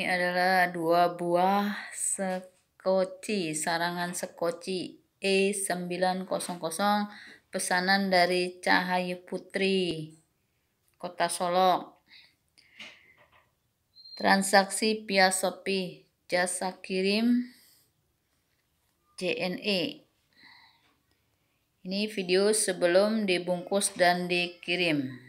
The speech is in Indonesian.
Ini adalah dua buah sekoci, sarangan sekoci E900 pesanan dari Cahayu Putri, Kota Solo Transaksi via Shopee, jasa kirim JNE. Ini video sebelum dibungkus dan dikirim.